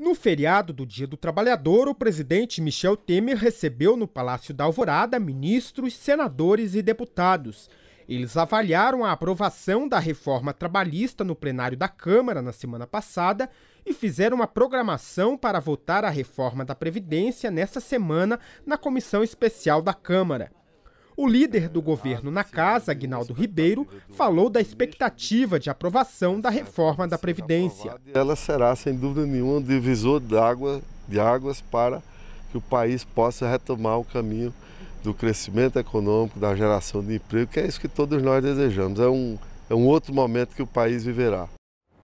No feriado do Dia do Trabalhador, o presidente Michel Temer recebeu no Palácio da Alvorada ministros, senadores e deputados. Eles avaliaram a aprovação da reforma trabalhista no plenário da Câmara na semana passada e fizeram uma programação para votar a reforma da Previdência nesta semana na Comissão Especial da Câmara. O líder do governo na casa, Agnaldo Ribeiro, falou da expectativa de aprovação da reforma da Previdência. Ela será, sem dúvida nenhuma, um divisor de, água, de águas para que o país possa retomar o caminho do crescimento econômico, da geração de emprego, que é isso que todos nós desejamos. É um, é um outro momento que o país viverá.